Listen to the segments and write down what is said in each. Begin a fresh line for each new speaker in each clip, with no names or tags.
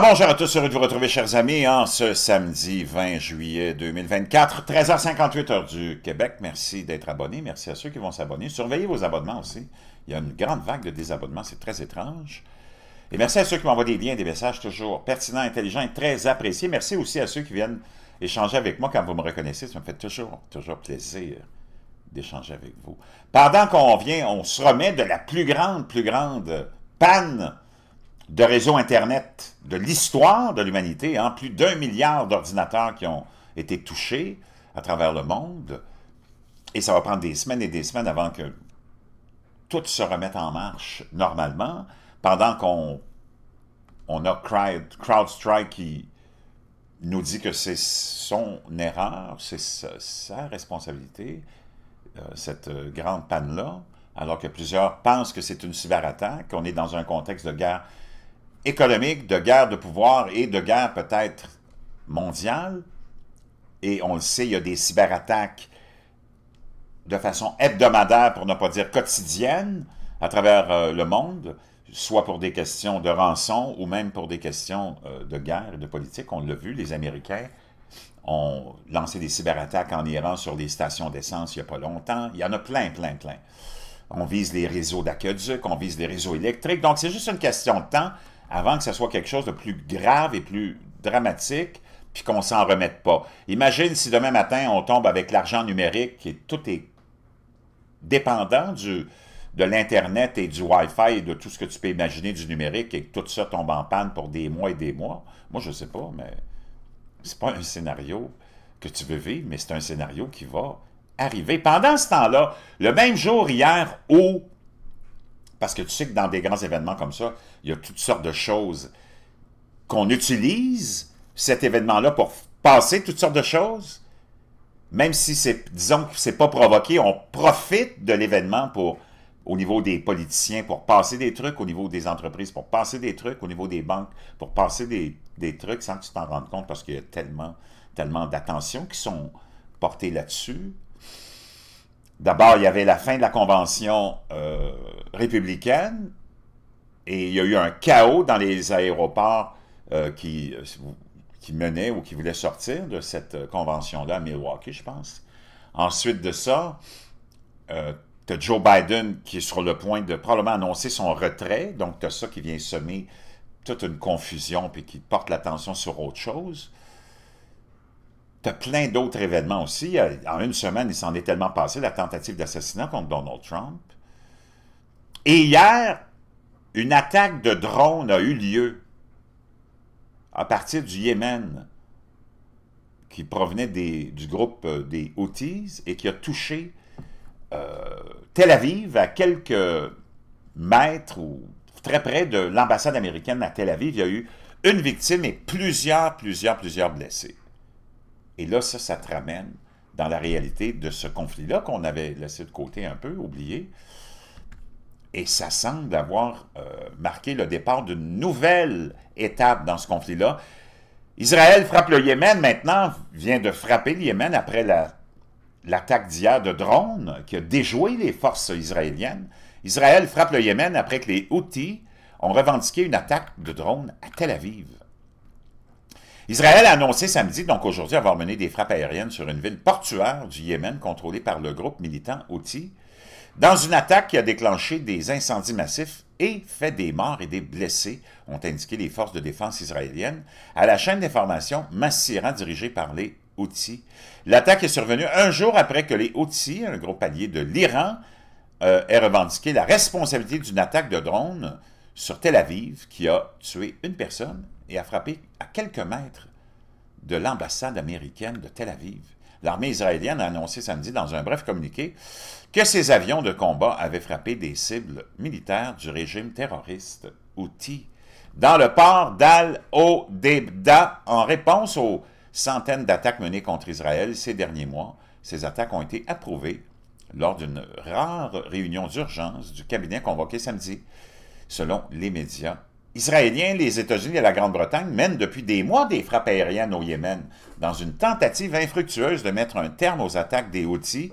Ah, bonjour à tous, heureux de vous retrouver chers amis en ce samedi 20 juillet 2024, 13h58 heure du Québec. Merci d'être abonné, merci à ceux qui vont s'abonner. Surveillez vos abonnements aussi, il y a une grande vague de désabonnements, c'est très étrange. Et merci à ceux qui m'envoient des liens, des messages toujours pertinents, intelligents et très appréciés. Merci aussi à ceux qui viennent échanger avec moi quand vous me reconnaissez, ça me fait toujours, toujours plaisir d'échanger avec vous. Pendant qu'on vient, on se remet de la plus grande, plus grande panne de réseaux Internet de l'histoire de l'humanité, en hein. plus d'un milliard d'ordinateurs qui ont été touchés à travers le monde. Et ça va prendre des semaines et des semaines avant que tout se remette en marche normalement, pendant qu'on on a CrowdStrike qui nous dit que c'est son erreur, c'est sa, responsabilité, euh, cette euh, grande panne-là, alors que plusieurs pensent que c'est une cyberattaque, qu'on est dans un contexte de guerre économique, de guerre de pouvoir et de guerre peut-être mondiale. Et on le sait, il y a des cyberattaques de façon hebdomadaire, pour ne pas dire quotidienne, à travers euh, le monde, soit pour des questions de rançon ou même pour des questions euh, de guerre et de politique. On l'a vu, les Américains ont lancé des cyberattaques en Iran sur les stations d'essence il n'y a pas longtemps. Il y en a plein, plein, plein. On vise les réseaux d'aqueduc, on vise les réseaux électriques. Donc, c'est juste une question de temps avant que ce soit quelque chose de plus grave et plus dramatique, puis qu'on s'en remette pas. Imagine si demain matin, on tombe avec l'argent numérique et tout est dépendant du, de l'Internet et du Wi-Fi et de tout ce que tu peux imaginer du numérique et que tout ça tombe en panne pour des mois et des mois. Moi, je ne sais pas, mais c'est pas un scénario que tu veux vivre, mais c'est un scénario qui va arriver. Pendant ce temps-là, le même jour hier, au parce que tu sais que dans des grands événements comme ça, il y a toutes sortes de choses qu'on utilise cet événement-là pour passer toutes sortes de choses. Même si c'est, disons que c'est pas provoqué, on profite de l'événement pour, au niveau des politiciens, pour passer des trucs, au niveau des entreprises, pour passer des trucs, au niveau des banques, pour passer des, trucs sans que tu t'en rendes compte parce qu'il y a tellement, tellement d'attention qui sont portées là-dessus. D'abord, il y avait la fin de la convention euh, républicaine et il y a eu un chaos dans les aéroports euh, euh, qui, menaient ou qui voulaient sortir de cette convention-là à Milwaukee, je pense. Ensuite de ça, tu as Joe Biden qui est sur le point de probablement annoncer son retrait. Donc, tu as ça qui vient semer toute une confusion puis qui porte l'attention sur autre chose tu as plein d'autres événements aussi. Euh, en une semaine, il s'en est tellement passé, la tentative d'assassinat contre Donald Trump. Et hier, une attaque de drone a eu lieu à partir du Yémen, qui provenait du groupe euh, des Houthis et qui a touché euh, Tel Aviv à quelques mètres ou très près de l'ambassade américaine à Tel Aviv. Il y a eu une victime et plusieurs, plusieurs, plusieurs blessés. Et là, ça, ça te ramène dans la réalité de ce conflit-là qu'on avait laissé de côté un peu, oublié. Et ça semble avoir euh, marqué le départ d'une nouvelle étape dans ce conflit-là. Israël frappe le Yémen maintenant, vient de frapper le Yémen après l'attaque d'hier de drones qui a déjoué les forces israéliennes. Israël frappe le Yémen après que les Houthis ont revendiqué une attaque de drones à Tel Aviv. Israël a annoncé samedi, donc aujourd'hui, avoir mené des frappes aériennes sur une ville portuaire du Yémen contrôlée par le groupe militant Houthi, dans une attaque qui a déclenché des incendies massifs et fait des morts et des blessés, ont indiqué les forces de défense israéliennes à la chaîne d'information Massiran dirigée par les Houthis. L'attaque est survenue un jour après que les Houthis, un groupe allié de l'Iran, euh, aient revendiqué la responsabilité d'une attaque de drone sur Tel Aviv qui a tué une personne et a frappé à quelques mètres de l'ambassade américaine de Tel Aviv. L'armée israélienne a annoncé samedi dans un bref communiqué que ses avions de combat avaient frappé des cibles militaires du régime terroriste Houthi dans le port dal odebda en réponse aux centaines d'attaques menées contre Israël ces derniers mois. Ces attaques ont été approuvées lors d'une rare réunion d'urgence du cabinet convoqué samedi, selon les médias israéliens, les États-Unis et la Grande-Bretagne mènent depuis des mois des frappes aériennes au Yémen, dans une tentative infructueuse de mettre un terme aux attaques des Houthis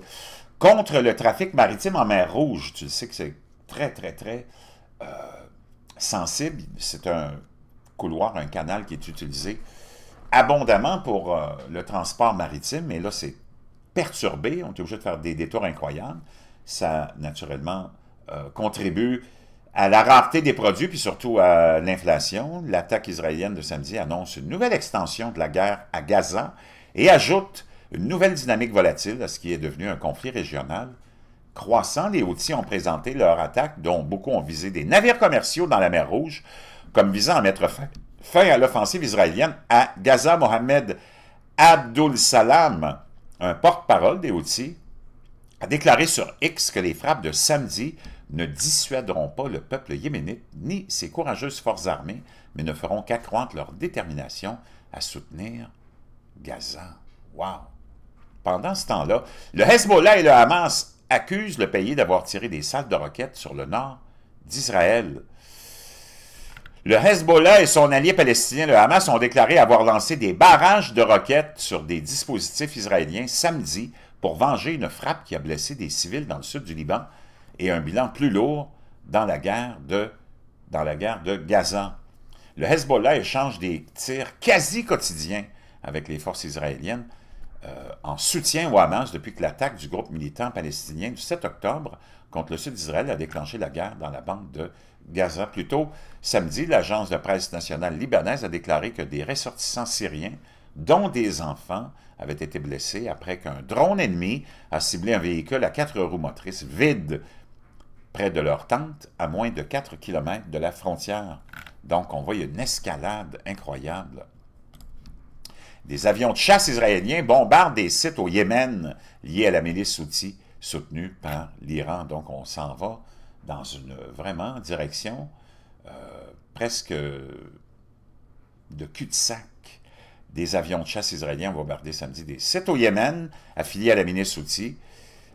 contre le trafic maritime en mer Rouge. Tu sais que c'est très, très, très euh, sensible. C'est un couloir, un canal qui est utilisé abondamment pour euh, le transport maritime, mais là, c'est perturbé. On est obligé de faire des détours incroyables. Ça, naturellement, euh, contribue à la rareté des produits, puis surtout à l'inflation, l'attaque israélienne de samedi annonce une nouvelle extension de la guerre à Gaza et ajoute une nouvelle dynamique volatile à ce qui est devenu un conflit régional. Croissant, les Houthis ont présenté leur attaque, dont beaucoup ont visé des navires commerciaux dans la mer Rouge, comme visant à mettre fin, à l'offensive israélienne à Gaza. Mohamed Abdul Salam, un porte-parole des Houthis, a déclaré sur X que les frappes de samedi ne dissuaderont pas le peuple yéménite ni ses courageuses forces armées, mais ne feront qu'accroître leur détermination à soutenir Gaza. Wow! Pendant ce temps-là, le Hezbollah et le Hamas accusent le pays d'avoir tiré des salles de roquettes sur le nord d'Israël. Le Hezbollah et son allié palestinien, le Hamas, ont déclaré avoir lancé des barrages de roquettes sur des dispositifs israéliens samedi pour venger une frappe qui a blessé des civils dans le sud du Liban et un bilan plus lourd dans la guerre de, dans la guerre de Gaza. Le Hezbollah échange des tirs quasi quotidiens avec les forces israéliennes euh, en soutien au Hamas depuis que l'attaque du groupe militant palestinien du 7 octobre contre le sud d'Israël a déclenché la guerre dans la banque de Gaza. Plus tôt, samedi, l'agence de presse nationale libanaise a déclaré que des ressortissants syriens, dont des enfants, avaient été blessés après qu'un drone ennemi a ciblé un véhicule à quatre roues motrices vide près de leur tente, à moins de 4 km de la frontière. Donc, on voit une escalade incroyable. Des avions de chasse israéliens bombardent des sites au Yémen liés à la milice souti, soutenue par l'Iran. Donc, on s'en va dans une vraiment direction euh, presque de cul-de-sac. Des avions de chasse israéliens bombardent samedi des sites au Yémen affiliés à la milice souti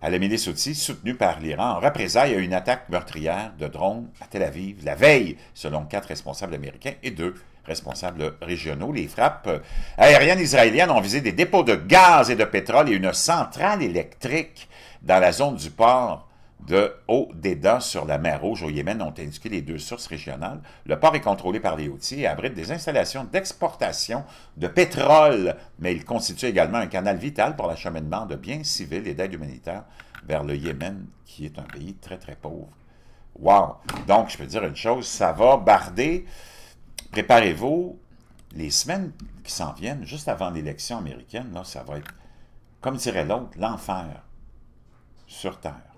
à la Minnesota, soutenue par l'Iran, en représailles à une attaque meurtrière de drones à Tel Aviv la veille, selon quatre responsables américains et deux responsables régionaux. Les frappes aériennes israéliennes ont visé des dépôts de gaz et de pétrole et une centrale électrique dans la zone du port de Haut-Déda sur la mer Rouge au Yémen ont indiqué les deux sources régionales. Le port est contrôlé par les outils et abrite des installations d'exportation de pétrole, mais il constitue également un canal vital pour l'acheminement de biens civils et d'aide humanitaire vers le Yémen, qui est un pays très, très pauvre. Wow! Donc, je peux dire une chose, ça va barder. Préparez-vous, les semaines qui s'en viennent, juste avant l'élection américaine, là, ça va être, comme dirait l'autre, l'enfer sur Terre.